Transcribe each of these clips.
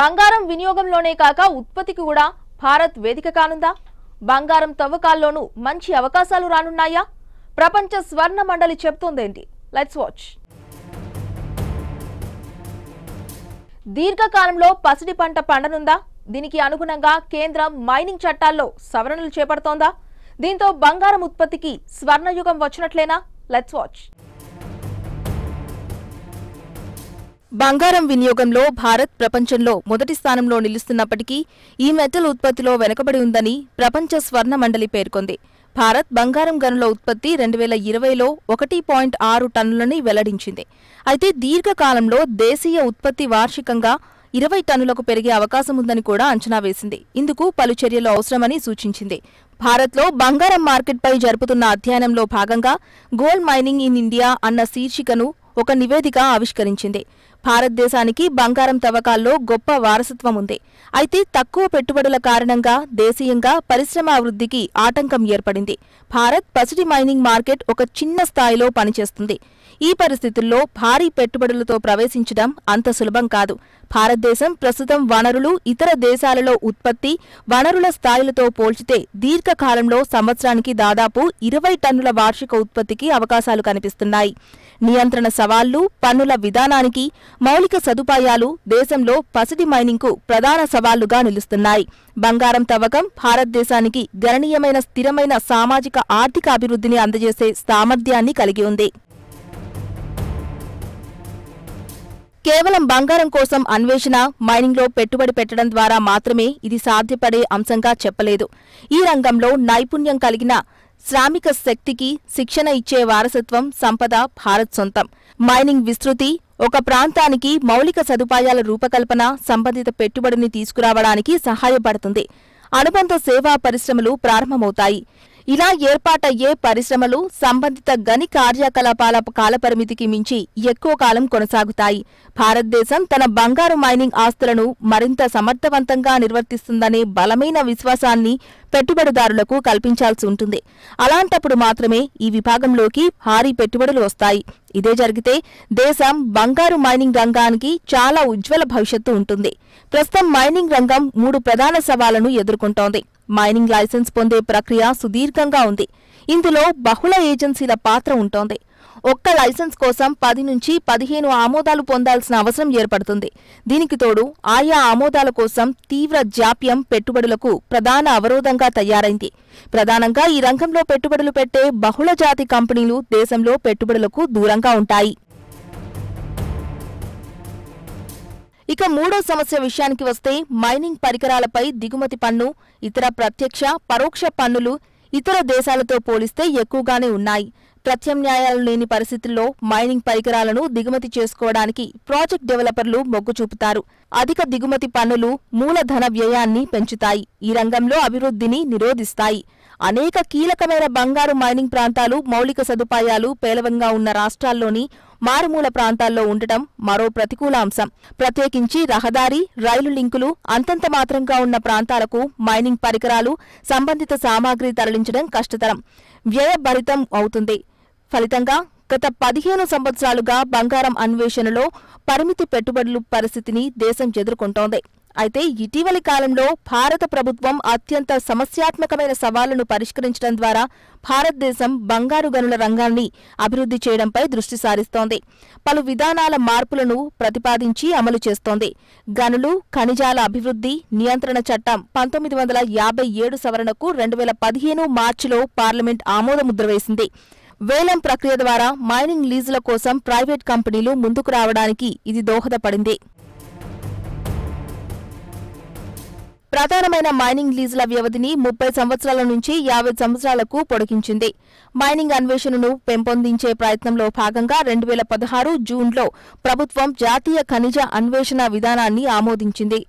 బంగారం వినియోగంలోనే కాక ఉత్పత్తికి కూడా భారత్ వేదిక కానుందా బంగారం తవ్వకాల్లోనూ మంచి అవకాశాలు రానున్నాయా ప్రపంచ స్వర్ణ మండలి చెప్తుందేంటి లెట్స్ వాచ్ దీర్ఘకాలంలో పసిడి పంట పండనుందా దీనికి అనుగుణంగా కేంద్రం మైనింగ్ చట్టాల్లో సవరణలు చేపడుతోందా దీంతో బంగారం ఉత్పత్తికి స్వర్ణయుగం వచ్చినట్లేనా లెట్స్ వాచ్ బంగారం వినియోగంలో భారత్ ప్రపంచంలో మొదటి స్థానంలో నిలుస్తున్నప్పటికీ ఈ మెటల్ ఉత్పత్తిలో వెనుకబడి ఉందని ప్రపంచ స్వర్ణ మండలి పేర్కొంది భారత్ బంగారం గనుల ఉత్పత్తి రెండు వేల ఇరవైలో ఒకటి పాయింట్ ఆరు టన్నులని వెల్లడించింది అయితే దీర్ఘకాలంలో దేశీయ ఉత్పత్తి వార్షికంగా ఇరవై టన్నులకు పెరిగే అవకాశం ఉందని కూడా అంచనా వేసింది ఇందుకు పలు చర్యలు అవసరమని సూచించింది భారత్లో బంగారం మార్కెట్పై జరుపుతున్న అధ్యయనంలో భాగంగా గోల్డ్ మైనింగ్ ఇన్ ఇండియా అన్న శీర్షికను ఒక నివేదిక ఆవిష్కరించింది భారతదేశానికి బంగారం తవ్వకాల్లో గొప్ప వారసత్వం ఉంది అయితే తక్కువ పెట్టుబడుల కారణంగా దేశీయంగా పరిశ్రమ అభివృద్ధికి ఆటంకం ఏర్పడింది భారత్ పసిడి మైనింగ్ మార్కెట్ ఒక చిన్న స్థాయిలో పనిచేస్తుంది ఈ పరిస్థితుల్లో భారీ పెట్టుబడులతో ప్రవేశించడం అంత సులభం కాదు భారతదేశం ప్రస్తుతం వనరులు ఇతర దేశాలలో ఉత్పత్తి వనరుల స్థాయిలతో పోల్చితే దీర్ఘకాలంలో సంవత్సరానికి దాదాపు ఇరవై టన్నుల వార్షిక ఉత్పత్తికి అవకాశాలు కనిపిస్తున్నాయి నియంత్రణ సవాళ్లు పన్నుల విధానానికి మౌలిక సదుపాయాలు దేశంలో పసిడి మైనింగ్కు ప్రధాన సవాళ్లుగా నిలుస్తున్నాయి బంగారం తవ్వకం భారతదేశానికి గణనీయమైన స్థిరమైన సామాజిక ఆర్థిక అభివృద్ధిని అందజేసే సామర్థ్యాన్ని కలిగి ఉంది కేవలం బంగారం కోసం అన్వేషణ మైనింగ్లో పెట్టుబడి పెట్టడం ద్వారా మాత్రమే ఇది సాధ్యపడే అంశంగా చెప్పలేదు ఈ రంగంలో నైపుణ్యం కలిగిన శ్రామిక శక్తికి శిక్షణ ఇచ్చే వారసత్వం సంపద భారత్ సొంతం మైనింగ్ విస్తృతి ఒక ప్రాంతానికి మౌలిక సదుపాయాల రూపకల్పన సంబంధిత పెట్టుబడిని తీసుకురావడానికి సహాయపడుతుంది అనుబంధ సేవా పరిశ్రమలు ప్రారంభమవుతాయి ఇలా ఏర్పాటయ్యే పరిశ్రమలు సంబంధిత గని కార్యకలాపాల కాలపరిమితికి మించి ఎక్కువ కాలం కొనసాగుతాయి భారతదేశం తన బంగారు మైనింగ్ ఆస్తులను మరింత సమర్థవంతంగా నిర్వర్తిస్తుందనే బలమైన విశ్వాసాన్ని పెట్టుబడిదారులకు కల్పించాల్సి ఉంటుంది అలాంటప్పుడు మాత్రమే ఈ విభాగంలోకి భారీ పెట్టుబడులు వస్తాయి ఇదే జరిగితే దేశం బంగారు మైనింగ్ రంగానికి చాలా ఉజ్వల భవిష్యత్తు ఉంటుంది ప్రస్తుతం మైనింగ్ రంగం మూడు ప్రధాన సవాళ్లను ఎదుర్కొంటోంది మైనింగ్ లైసెన్స్ పొందే ప్రక్రియ సుదీర్ఘంగా ఉంది ఇందులో బహుళ ఏజెన్సీల పాత్ర ఉంటోంది ఒక్క లైసెన్స్ కోసం పది నుంచి పదిహేను ఆమోదాలు పొందాల్సిన అవసరం ఏర్పడుతుంది దీనికి తోడు ఆయా ఆమోదాల కోసం తీవ్ర జాప్యం పెట్టుబడులకు ప్రధాన అవరోధంగా తయారైంది ప్రధానంగా ఈ రంగంలో పెట్టుబడులు పెట్టే బహుళజాతి కంపెనీలు దేశంలో పెట్టుబడులకు దూరంగా ఉంటాయి ఇక మూడో సమస్య విషయానికి వస్తే మైనింగ్ పరికరాలపై దిగుమతి పన్ను ఇతర ప్రత్యక్ష పరోక్ష పన్నులు ఇతర దేశాలతో పోలిస్తే ఎక్కువగానే ఉన్నాయి ప్రత్యామ్నాయాలు లేని పరిస్థితుల్లో మైనింగ్ పరికరాలను దిగుమతి చేసుకోవడానికి ప్రాజెక్ట్ డెవలపర్లు మొగ్గు చూపుతారు అధిక దిగుమతి పన్నులు మూలధన వ్యయాన్ని పెంచుతాయి ఈ రంగంలో అభివృద్ధిని నిరోధిస్తాయి అనేక కీలకమైన బంగారు మైనింగ్ ప్రాంతాలు మౌలిక సదుపాయాలు పేలవంగా ఉన్న రాష్ట్రాల్లోని మారుమూల ప్రాంతాల్లో ఉండటం మరో ప్రతికూల అంశం ప్రత్యేకించి రహదారి రైలు లింకులు అంతంత మాత్రంగా ఉన్న ప్రాంతాలకు మైనింగ్ పరికరాలు సంబంధిత సామాగ్రి తరలించడం కష్టతరం వ్యయభరితం అవుతుంది ఫలితంగా గత పదిహేను సంవత్సరాలుగా బంగారం అన్వేషణలో పరిమితి పెట్టుబడులు పరిస్థితిని దేశం ఎదుర్కొంటోంది అయితే ఇటీవలి కాలంలో భారత ప్రభుత్వం అత్యంత సమస్యాత్మకమైన సవాళ్లను పరిష్కరించడం ద్వారా భారతదేశం బంగారు గనుల రంగాన్ని అభివృద్ధి చేయడంపై దృష్టి సారిస్తోంది పలు విధానాల మార్పులను ప్రతిపాదించి అమలు చేస్తోంది గనులు ఖనిజాల అభివృద్ధి నియంత్రణ చట్టం పంతొమ్మిది వందల యాభై ఏడు సవరణకు రెండు వేల పదిహేను మార్చిలో పార్లమెంట్ ఆమోదముద్ర వేసింది వేలం ప్రక్రియ ద్వారా మైనింగ్ లీజుల కోసం ప్రైవేట్ కంపెనీలు ముందుకు రావడానికి ఇది దోహదపడింది ప్రధానమైన మైనింగ్ లీజుల వ్యవధిని ముప్పై సంవత్సరాల నుంచి యాభై సంవత్సరాలకు పొడిగించింది మైనింగ్ అన్వేషణను పెంపొందించే ప్రయత్నంలో భాగంగా రెండు వేల పదహారు జూన్లో ప్రభుత్వం జాతీయ ఖనిజ అన్వేషణ విధానాన్ని ఆమోదించింది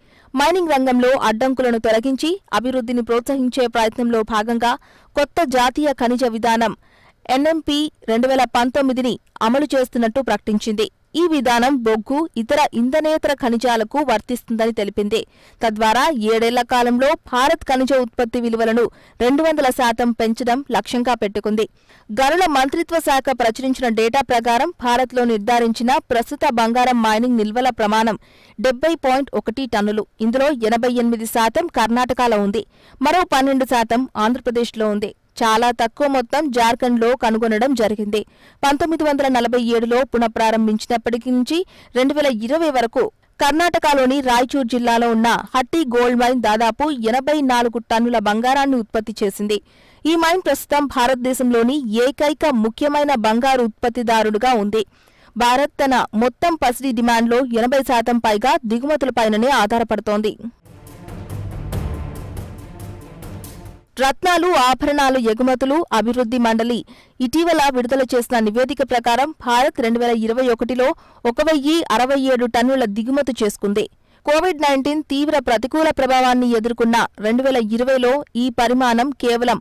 మైనింగ్ రంగంలో అడ్డంకులను తొలగించి అభివృద్ధిని ప్రోత్సహించే ప్రయత్నంలో భాగంగా కొత్త జాతీయ ఖనిజ విధానం ఎన్ఎంపీ రెండు వేల పంతొమ్మిదిని అమలు చేస్తున్నట్టు ప్రకటించింది ఈ విధానం బొగ్గు ఇతర ఇంధనేతర ఖనిజాలకు వర్తిస్తుందని తెలిపింది తద్వారా ఏడేళ్ల కాలంలో భారత్ ఖనిజ ఉత్పత్తి విలువలను రెండు వందల శాతం పెంచడం లక్ష్యంగా పెట్టుకుంది గనుల మంత్రిత్వ శాఖ ప్రచురించిన డేటా ప్రకారం భారత్లో నిర్ధారించిన ప్రస్తుత బంగారం మైనింగ్ నిల్వల ప్రమాణం డెబ్బై పాయింట్ ఒకటి టన్నులు ఇందులో ఎనభై ఎనిమిది శాతం కర్ణాటకలో ఉంది మరో పన్నెండు శాతం ఆంధ్రప్రదేశ్లో ఉంది చాలా తక్కువ మొత్తం జార్ఖండ్లో కనుగొనడం జరిగింది పంతొమ్మిది వందల నలభై ఏడులో పునఃప్రారంభించినప్పటి నుంచి రెండు వేల ఇరవై వరకు కర్ణాటకలోని రాయచూర్ జిల్లాలో ఉన్న హట్టి గోల్డ్ మైన్ దాదాపు ఎనభై నాలుగు టన్నుల బంగారాన్ని ఉత్పత్తి చేసింది ఈ మైన్ ప్రస్తుతం భారతదేశంలోని ఏకైక ముఖ్యమైన బంగారు ఉత్పత్తిదారుడుగా ఉంది భారత్ తన మొత్తం పసిడి డిమాండ్లో ఎనభై శాతం పైగా దిగుమతులపైననే ఆధారపడుతోంది రత్నాలు ఆభరణాలు ఎగుమతులు అభివృద్ధి మండలి ఇటీవల విడుదల చేసిన నివేదిక ప్రకారం భారత్ రెండు వేల ఇరవై ఒకటిలో ఒక వెయ్యి అరవై ఏడు టన్నుల దిగుమతి చేసుకుంది కోవిడ్ నైన్టీన్ తీవ్ర ప్రతికూల ప్రభావాన్ని ఎదుర్కొన్న రెండు వేల ఇరవైలో ఈ పరిమాణం కేవలం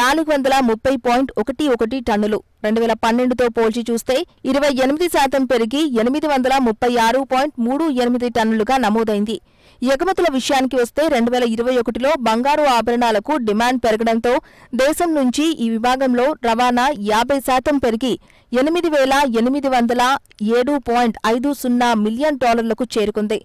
నాలుగు వందల ముప్పై పాయింట్ ఒకటి ఒకటి టన్నులు రెండు వేల పన్నెండుతో పోల్చి చూస్తే ఇరవై ఎనిమిది శాతం పెరిగి ఎనిమిది వందల ముప్పై ఆరు పాయింట్ మూడు ఎనిమిది టన్నులుగా నమోదైంది ఎగుమతుల విషయానికి వస్తే రెండు వేల ఇరవై ఒకటిలో బంగారు ఆభరణాలకు డిమాండ్ పెరగడంతో దేశం నుంచి ఈ విభాగంలో రవాణా యాభై శాతం పెరిగి ఎనిమిది వేల ఎనిమిది వందల ఏడు పాయింట్ ఐదు సున్నా మిలియన్ డాలర్లకు చేరుకుంది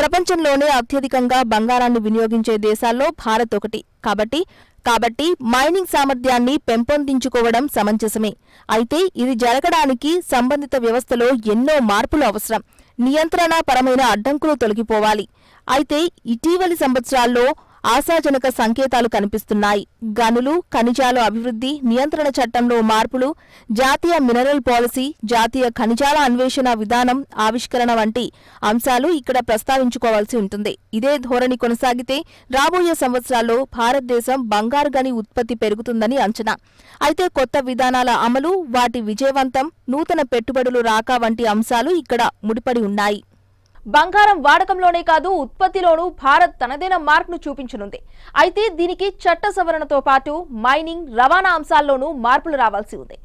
ప్రపంచంలోనే అత్యధికంగా బంగారాన్ని వినియోగించే దేశాల్లో భారత్ ఒకటి కాబట్టి కాబట్టి మైనింగ్ సామర్థ్యాన్ని పెంపొందించుకోవడం సమంజసమే అయితే ఇది జరగడానికి సంబంధిత వ్యవస్థలో ఎన్నో మార్పులు అవసరం నియంత్రణ పరమైన అడ్డంకులు తొలగిపోవాలి అయితే ఇటీవలి సంవత్సరాల్లో ఆశాజనక సంకేతాలు కనిపిస్తున్నాయి గనులు ఖనిజాల అభివృద్ధి నియంత్రణ చట్టంలో మార్పులు జాతీయ మినరల్ పాలసీ జాతీయ ఖనిజాల అన్వేషణ విధానం ఆవిష్కరణ వంటి అంశాలు ఇక్కడ ప్రస్తావించుకోవాల్సి ఉంటుంది ఇదే ధోరణి కొనసాగితే రాబోయే సంవత్సరాల్లో భారతదేశం బంగారు గని ఉత్పత్తి పెరుగుతుందని అంచనా అయితే కొత్త విధానాల అమలు వాటి విజయవంతం నూతన పెట్టుబడులు రాక వంటి అంశాలు ఇక్కడ ముడిపడి ఉన్నాయి బంగారం వాడకంలోనే కాదు ఉత్పత్తిలోనూ భారత్ తనదైన మార్పును చూపించనుంది అయితే దీనికి చట్ట సవరణతో పాటు మైనింగ్ రవాణా అంశాల్లోనూ మార్పులు రావాల్సి ఉంది